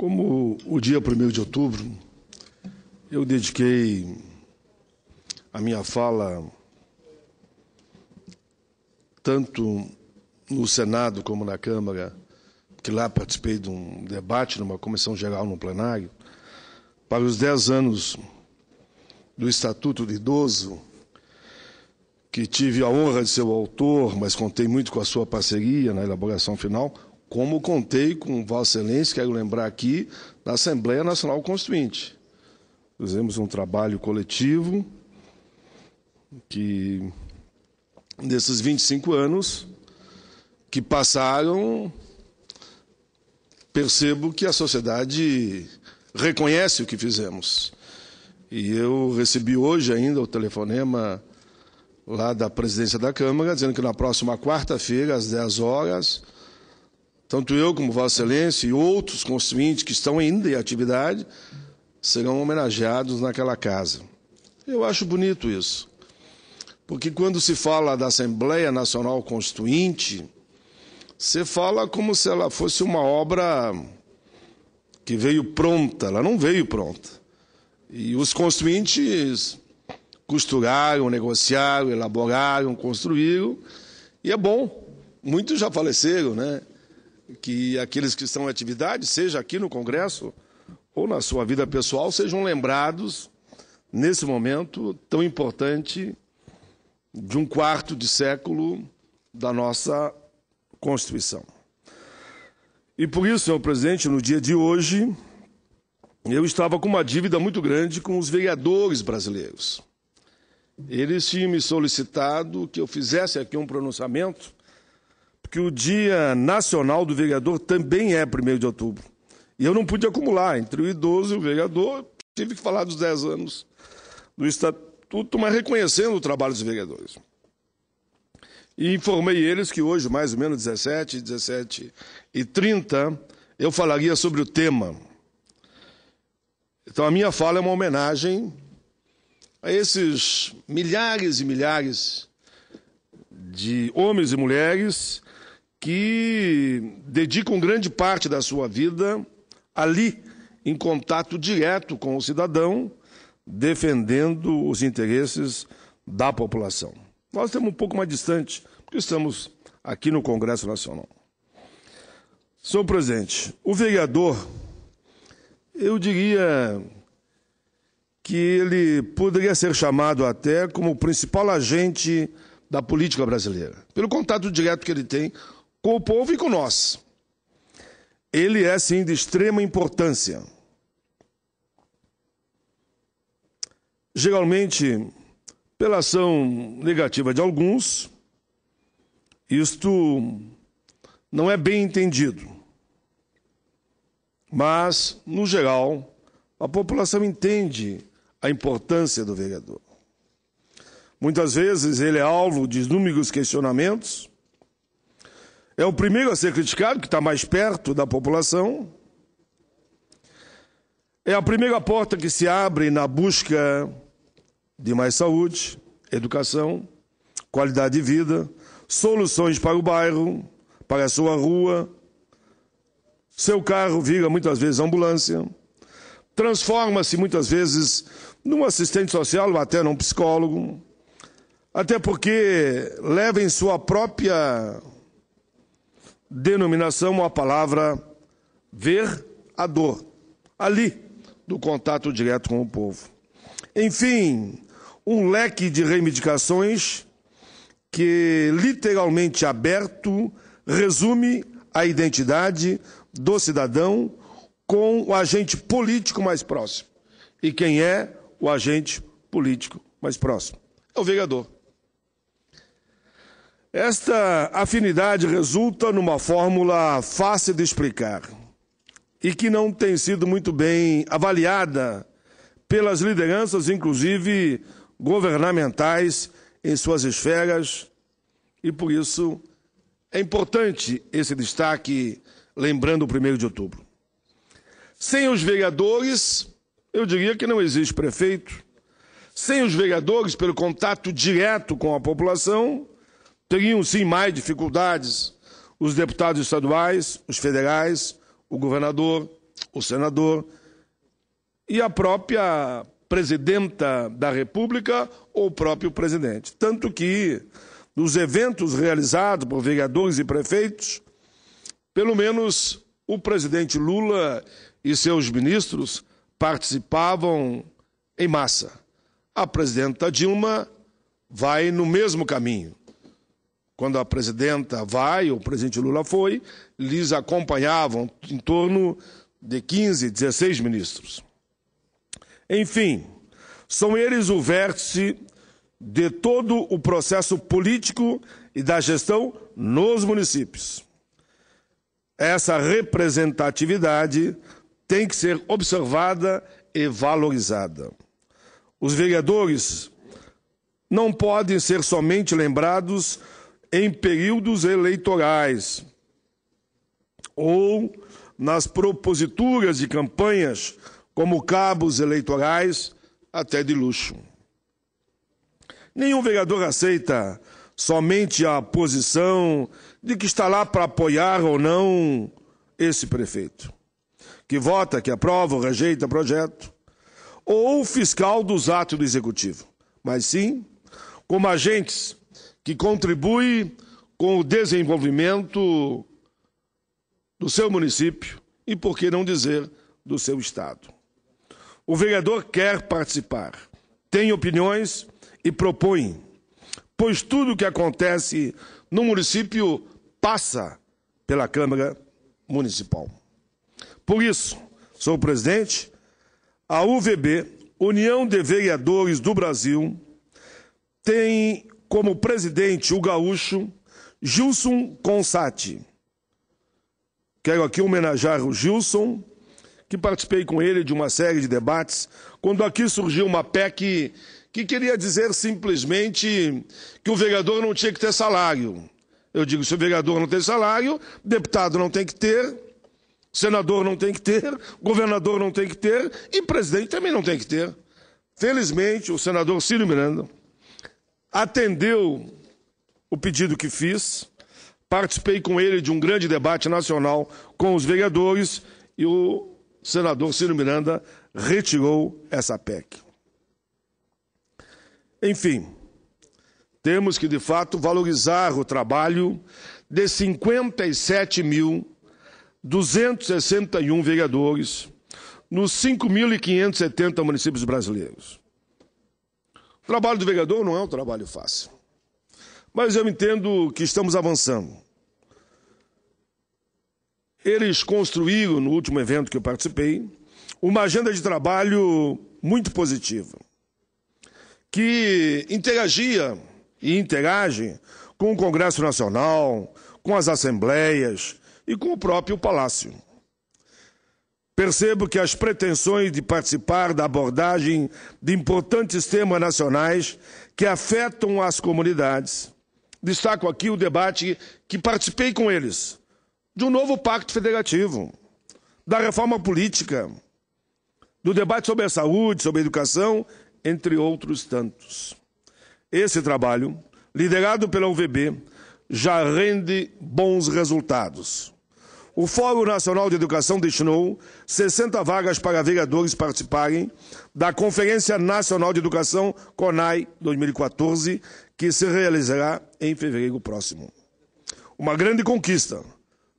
Como o dia 1 de outubro, eu dediquei a minha fala tanto no Senado como na Câmara, que lá participei de um debate numa comissão geral no plenário, para os 10 anos do Estatuto do Idoso, que tive a honra de ser o autor, mas contei muito com a sua parceria na elaboração final, como contei com Vossa Excelência, quero lembrar aqui, da Assembleia Nacional Constituinte. Fizemos um trabalho coletivo que, nesses 25 anos que passaram, percebo que a sociedade reconhece o que fizemos. E eu recebi hoje ainda o telefonema lá da presidência da Câmara, dizendo que na próxima quarta-feira, às 10 horas, tanto eu como Vossa Excelência e outros constituintes que estão ainda em atividade serão homenageados naquela casa. Eu acho bonito isso. Porque quando se fala da Assembleia Nacional Constituinte, se fala como se ela fosse uma obra que veio pronta. Ela não veio pronta. E os constituintes costuraram, negociaram, elaboraram, construíram, e é bom. Muitos já faleceram, né? que aqueles que estão em atividade, seja aqui no Congresso ou na sua vida pessoal, sejam lembrados nesse momento tão importante de um quarto de século da nossa Constituição. E por isso, senhor presidente, no dia de hoje, eu estava com uma dívida muito grande com os vereadores brasileiros. Eles tinham me solicitado que eu fizesse aqui um pronunciamento que o Dia Nacional do Vereador também é 1 de outubro. E eu não pude acumular, entre o idoso e o vereador, tive que falar dos 10 anos do Estatuto, mas reconhecendo o trabalho dos vereadores. E informei eles que hoje, mais ou menos 17, 17 e 30, eu falaria sobre o tema. Então a minha fala é uma homenagem a esses milhares e milhares de homens e mulheres que dedicam grande parte da sua vida ali, em contato direto com o cidadão, defendendo os interesses da população. Nós estamos um pouco mais distante, porque estamos aqui no Congresso Nacional. Senhor presidente, o vereador, eu diria que ele poderia ser chamado até como o principal agente da política brasileira, pelo contato direto que ele tem com o povo e com nós. Ele é, sim, de extrema importância. Geralmente, pela ação negativa de alguns, isto não é bem entendido. Mas, no geral, a população entende a importância do vereador. Muitas vezes ele é alvo de inúmeros questionamentos é o primeiro a ser criticado, que está mais perto da população. É a primeira porta que se abre na busca de mais saúde, educação, qualidade de vida, soluções para o bairro, para a sua rua. Seu carro vira muitas vezes ambulância. Transforma-se muitas vezes num assistente social ou até num psicólogo. Até porque leva em sua própria denominação a palavra ver a dor, ali, do contato direto com o povo. Enfim, um leque de reivindicações que, literalmente aberto, resume a identidade do cidadão com o agente político mais próximo. E quem é o agente político mais próximo? É o vereador. Esta afinidade resulta numa fórmula fácil de explicar e que não tem sido muito bem avaliada pelas lideranças, inclusive governamentais, em suas esferas, e por isso é importante esse destaque, lembrando o 1 de outubro. Sem os vereadores, eu diria que não existe prefeito. Sem os vereadores, pelo contato direto com a população, Teriam sim mais dificuldades os deputados estaduais, os federais, o governador, o senador e a própria presidenta da República ou o próprio presidente. Tanto que, nos eventos realizados por vereadores e prefeitos, pelo menos o presidente Lula e seus ministros participavam em massa. A presidenta Dilma vai no mesmo caminho quando a presidenta vai, o presidente Lula foi, lhes acompanhavam em torno de 15, 16 ministros. Enfim, são eles o vértice de todo o processo político e da gestão nos municípios. Essa representatividade tem que ser observada e valorizada. Os vereadores não podem ser somente lembrados em períodos eleitorais ou nas proposituras de campanhas como cabos eleitorais, até de luxo. Nenhum vereador aceita somente a posição de que está lá para apoiar ou não esse prefeito, que vota, que aprova ou rejeita projeto, ou fiscal dos atos do executivo, mas sim como agentes que contribui com o desenvolvimento do seu município e, por que não dizer, do seu Estado. O vereador quer participar, tem opiniões e propõe, pois tudo o que acontece no município passa pela Câmara Municipal. Por isso, sou presidente, a UVB, União de Vereadores do Brasil, tem como presidente o gaúcho Gilson Consati. Quero aqui homenagear o Gilson, que participei com ele de uma série de debates, quando aqui surgiu uma PEC que queria dizer simplesmente que o vereador não tinha que ter salário. Eu digo, se o vereador não tem salário, deputado não tem que ter, senador não tem que ter, governador não tem que ter e presidente também não tem que ter. Felizmente, o senador Círio Miranda atendeu o pedido que fiz, participei com ele de um grande debate nacional com os vereadores e o senador Ciro Miranda retirou essa PEC. Enfim, temos que de fato valorizar o trabalho de 57.261 vereadores nos 5.570 municípios brasileiros. O trabalho do vereador não é um trabalho fácil. Mas eu entendo que estamos avançando. Eles construíram, no último evento que eu participei, uma agenda de trabalho muito positiva, que interagia e interage com o Congresso Nacional, com as assembleias e com o próprio Palácio percebo que as pretensões de participar da abordagem de importantes temas nacionais que afetam as comunidades. Destaco aqui o debate que participei com eles de um novo pacto federativo, da reforma política, do debate sobre a saúde, sobre a educação, entre outros tantos. Esse trabalho, liderado pela UVB, já rende bons resultados o Fórum Nacional de Educação destinou 60 vagas para vereadores participarem da Conferência Nacional de Educação CONAI 2014, que se realizará em fevereiro próximo. Uma grande conquista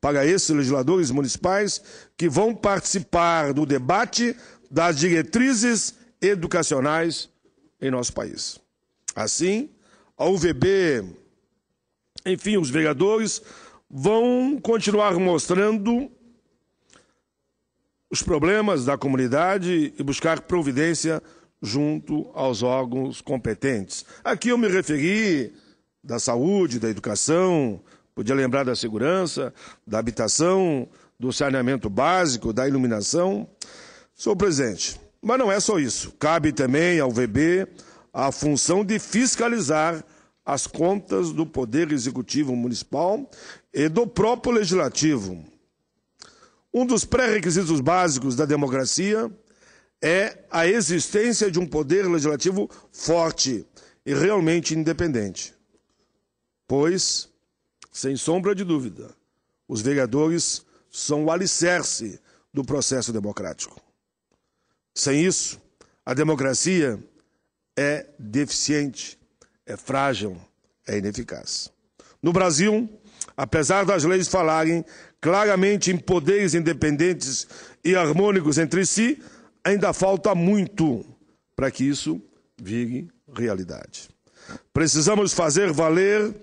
para esses legisladores municipais que vão participar do debate das diretrizes educacionais em nosso país. Assim, a UVB, enfim, os vereadores vão continuar mostrando os problemas da comunidade e buscar providência junto aos órgãos competentes. Aqui eu me referi da saúde, da educação, podia lembrar da segurança, da habitação, do saneamento básico, da iluminação. Sou presidente. Mas não é só isso. Cabe também ao VB a função de fiscalizar as contas do Poder Executivo Municipal e do próprio Legislativo. Um dos pré-requisitos básicos da democracia é a existência de um poder legislativo forte e realmente independente. Pois, sem sombra de dúvida, os vereadores são o alicerce do processo democrático. Sem isso, a democracia é deficiente é frágil, é ineficaz. No Brasil, apesar das leis falarem claramente em poderes independentes e harmônicos entre si, ainda falta muito para que isso vire realidade. Precisamos fazer valer,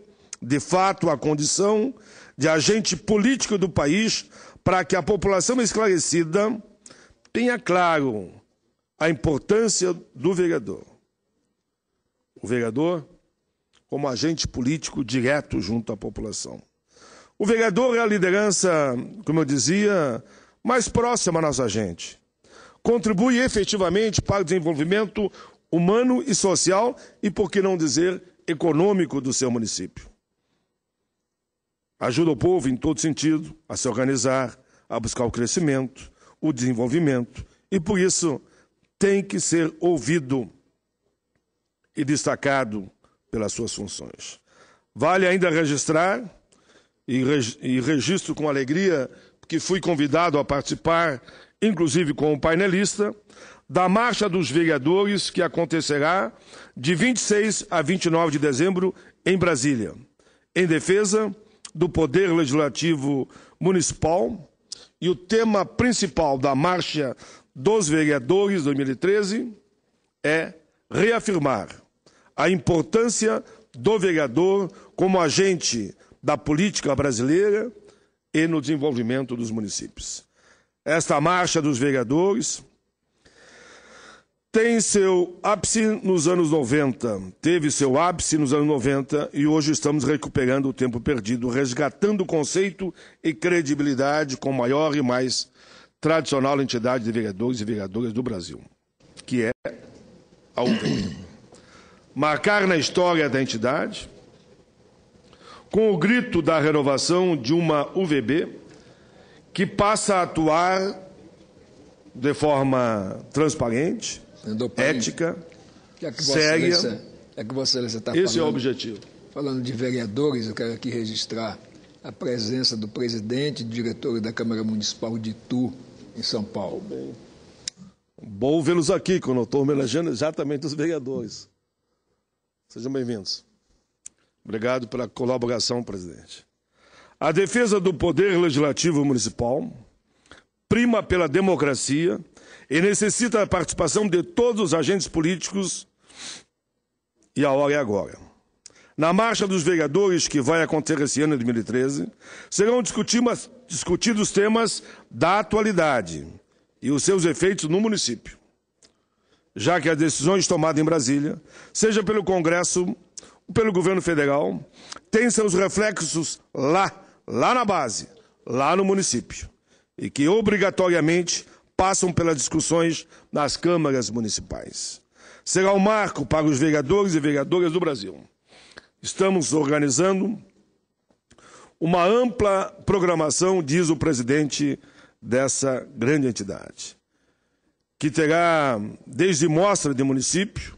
de fato, a condição de agente político do país para que a população esclarecida tenha claro a importância do vereador o vereador, como agente político direto junto à população. O vereador é a liderança, como eu dizia, mais próxima à nossa gente. Contribui efetivamente para o desenvolvimento humano e social e, por que não dizer, econômico do seu município. Ajuda o povo em todo sentido a se organizar, a buscar o crescimento, o desenvolvimento e, por isso, tem que ser ouvido e destacado pelas suas funções. Vale ainda registrar, e, reg e registro com alegria que fui convidado a participar, inclusive como painelista, da Marcha dos Vereadores, que acontecerá de 26 a 29 de dezembro em Brasília, em defesa do Poder Legislativo Municipal. E o tema principal da Marcha dos Vereadores 2013 é reafirmar a importância do vereador como agente da política brasileira e no desenvolvimento dos municípios. Esta marcha dos vereadores tem seu ápice nos anos 90, teve seu ápice nos anos 90 e hoje estamos recuperando o tempo perdido, resgatando o conceito e credibilidade com maior e mais tradicional entidade de vereadores e vereadoras do Brasil, que é a UVM marcar na história da entidade, com o grito da renovação de uma UVB que passa a atuar de forma transparente, ética, séria. é que você Excelência é está Esse é o objetivo. Falando de vereadores, eu quero aqui registrar a presença do presidente e diretor da Câmara Municipal de Itu, em São Paulo. Bom vê-los aqui, quando eu estou homenageando exatamente os vereadores. Sejam bem-vindos. Obrigado pela colaboração, presidente. A defesa do poder legislativo municipal prima pela democracia e necessita a participação de todos os agentes políticos e a hora é agora. Na marcha dos vereadores que vai acontecer esse ano de 2013, serão discutidos temas da atualidade e os seus efeitos no município já que as decisões tomadas em Brasília, seja pelo Congresso ou pelo governo federal, têm seus reflexos lá, lá na base, lá no município, e que obrigatoriamente passam pelas discussões nas câmaras municipais. Será um marco para os vereadores e vereadoras do Brasil. Estamos organizando uma ampla programação, diz o presidente dessa grande entidade que terá desde mostra de município,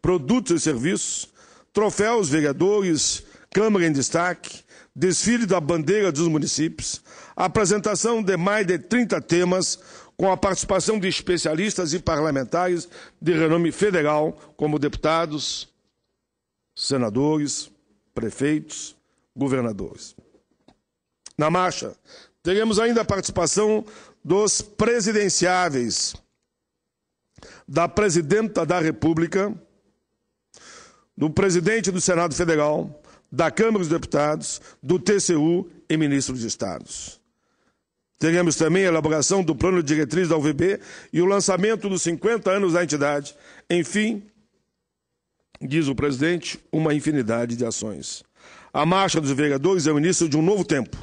produtos e serviços, troféus vereadores, Câmara em destaque, desfile da bandeira dos municípios, apresentação de mais de 30 temas com a participação de especialistas e parlamentares de renome federal, como deputados, senadores, prefeitos, governadores. Na marcha, teremos ainda a participação dos presidenciáveis da presidenta da República, do presidente do Senado Federal, da Câmara dos Deputados, do TCU e ministros de Estados. Teremos também a elaboração do plano de diretriz da UVB e o lançamento dos 50 anos da entidade. Enfim, diz o presidente, uma infinidade de ações. A marcha dos vereadores é o início de um novo tempo.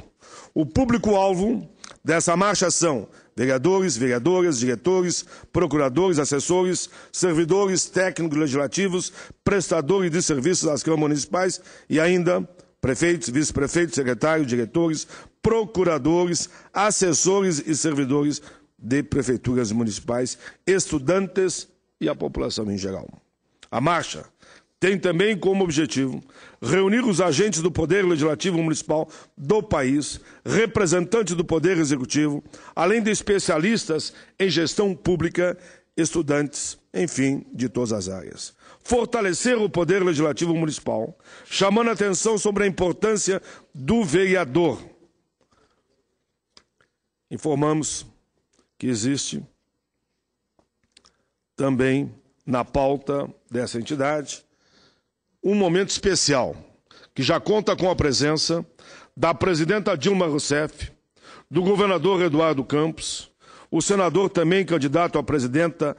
O público-alvo dessa marcha são vereadores, vereadoras, diretores, procuradores, assessores, servidores técnicos legislativos, prestadores de serviços às câmaras municipais e ainda prefeitos, vice-prefeitos, secretários, diretores, procuradores, assessores e servidores de prefeituras municipais, estudantes e a população em geral. A marcha tem também como objetivo reunir os agentes do Poder Legislativo Municipal do país, representantes do Poder Executivo, além de especialistas em gestão pública, estudantes, enfim, de todas as áreas. Fortalecer o Poder Legislativo Municipal, chamando a atenção sobre a importância do vereador. Informamos que existe também na pauta dessa entidade um momento especial que já conta com a presença da presidenta Dilma Rousseff, do governador Eduardo Campos, o senador também candidato à presidenta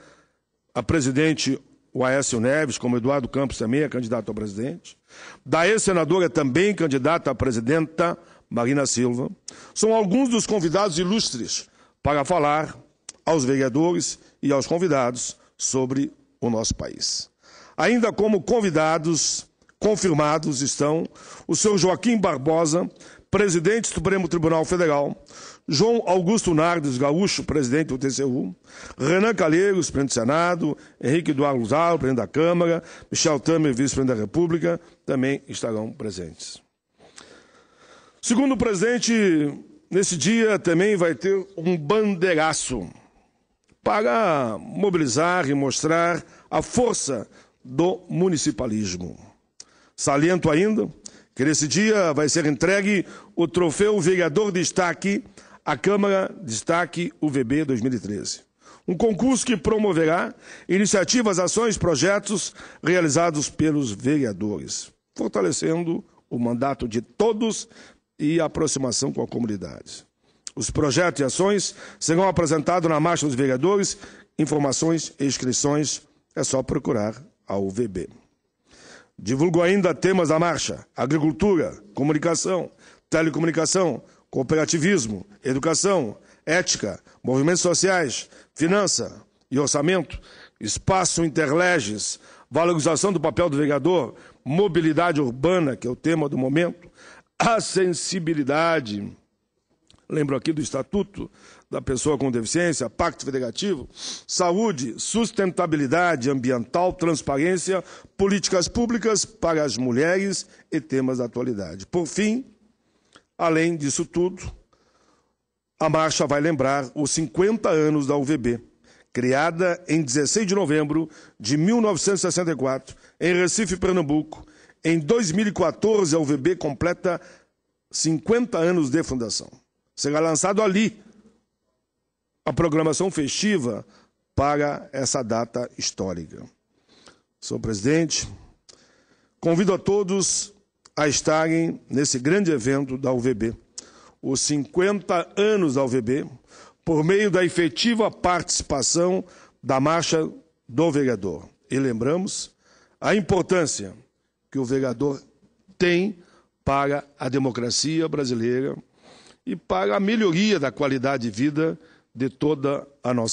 a presidente o Aécio Neves, como Eduardo Campos também é candidato a presidente, da ex-senadora também candidata à presidenta Marina Silva, são alguns dos convidados ilustres para falar aos vereadores e aos convidados sobre o nosso país. Ainda como convidados confirmados estão o senhor Joaquim Barbosa, presidente do Supremo Tribunal Federal, João Augusto Nardes Gaúcho, presidente do TCU, Renan Calheiros, presidente do Senado, Henrique Eduardo Luzaro, presidente da Câmara, Michel Temer, vice-presidente da República, também estarão presentes. Segundo o presidente, nesse dia também vai ter um bandeiraço para mobilizar e mostrar a força do municipalismo. Saliento ainda que nesse dia vai ser entregue o troféu Vereador Destaque à Câmara Destaque UVB 2013. Um concurso que promoverá iniciativas, ações, projetos realizados pelos vereadores, fortalecendo o mandato de todos e a aproximação com a comunidade. Os projetos e ações serão apresentados na Marcha dos Vereadores. Informações e inscrições é só procurar a UVB. Divulgo ainda temas da marcha: agricultura, comunicação, telecomunicação, cooperativismo, educação, ética, movimentos sociais, finança e orçamento, espaço interleges, valorização do papel do vereador, mobilidade urbana, que é o tema do momento, a sensibilidade lembro aqui do Estatuto da Pessoa com Deficiência, Pacto Federativo, saúde, sustentabilidade ambiental, transparência, políticas públicas para as mulheres e temas da atualidade. Por fim, além disso tudo, a marcha vai lembrar os 50 anos da UVB, criada em 16 de novembro de 1964, em Recife, Pernambuco. Em 2014, a UVB completa 50 anos de fundação. Será lançado ali a programação festiva para essa data histórica. Senhor presidente, convido a todos a estarem nesse grande evento da UVB, os 50 anos da UVB, por meio da efetiva participação da marcha do vereador. E lembramos a importância que o vereador tem para a democracia brasileira e para a melhoria da qualidade de vida de toda a nossa